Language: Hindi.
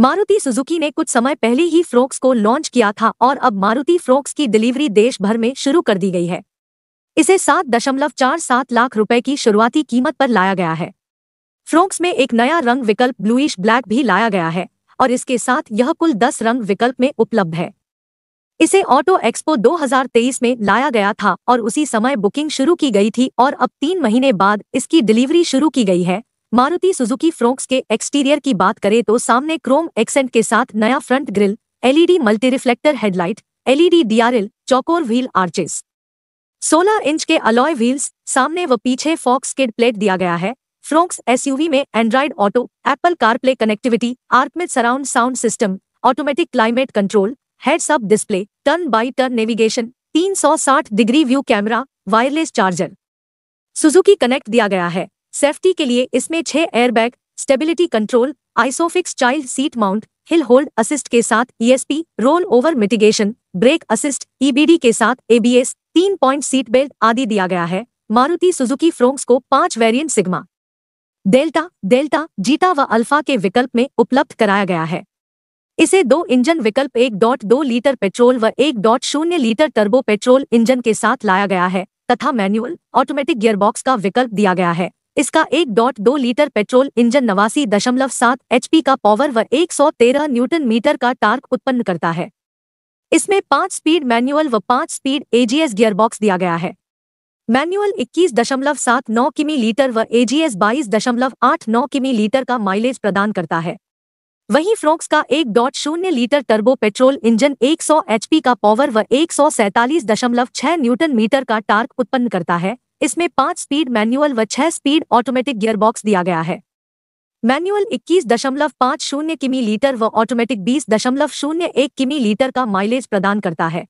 मारुति सुजुकी ने कुछ समय पहले ही फ्रोक्स को लॉन्च किया था और अब मारुति फ्रोक्स की डिलीवरी देश भर में शुरू कर दी गई है इसे सात दशमलव चार सात लाख रुपए की शुरुआती कीमत पर लाया गया है फ्रोक्स में एक नया रंग विकल्प ब्लूइश ब्लैक भी लाया गया है और इसके साथ यह कुल दस रंग विकल्प में उपलब्ध है इसे ऑटो एक्सपो 2023 में लाया गया था और उसी समय बुकिंग शुरू की गई थी और अब तीन महीने बाद इसकी डिलीवरी शुरू की गई है मारुति सुजुकी फ्रोक्स के एक्सटीरियर की बात करें तो सामने क्रोम एक्सेंट के साथ नया front grille LED multi reflector headlight LED DRL चौकोर व्हील आर्चेस 16 इंच के अलॉय व्हील्स सामने व पीछे फॉक्स किड प्लेट दिया गया है फ्रोक्स एसयूवी में Android Auto Apple CarPlay connectivity Arkamys surround sound system automatic climate control heads up display turn by turn navigation तीन degree view camera wireless charger Suzuki connect दिया गया है सेफ्टी के लिए इसमें छह airbag stability control isofix child seat mount hill hold assist के साथ ESP roll over mitigation brake assist EBD के साथ एबीएस तीन पॉइंट सीट बेल्ट आदि दिया गया है मारुति सुजुकी फ्रोंक्स को पांच variant Sigma Delta Delta Zeta व अल्फा के विकल्प में उपलब्ध कराया गया है इसे दो इंजन विकल्प एक डॉट दो लीटर पेट्रोल व एक डॉट शून्य लीटर टर्बो पेट्रोल इंजन के साथ लाया गया है तथा मैनुअल ऑटोमेटिक गियरबॉक्स का विकल्प दिया गया है इसका एक डॉट दो लीटर पेट्रोल इंजन नवासी दशमलव सात पी का पावर व 113 न्यूटन मीटर का टार्क उत्पन्न करता है इसमें पांच स्पीड मैनुअल व पांच स्पीड एजीएस गियरबॉक्स दिया गया है मैनुअल इक्कीस दशमलव सात नौ किमी लीटर व एजीएस बाईस दशमलव आठ नौ किमी लीटर का माइलेज प्रदान करता है वहीं फ्रॉक्स का एक डॉट शून्य litre turbo petrol engine 100 HP का पावर व एक न्यूटन मीटर का टार्क उत्पन्न करता है इसमें पांच स्पीड मैनुअल व छह स्पीड ऑटोमेटिक गियरबॉक्स दिया गया है मैनुअल इक्कीस दशमलव पांच शून्य किमी लीटर व ऑटोमेटिक बीस दशमलव शून्य एक किमी लीटर का माइलेज प्रदान करता है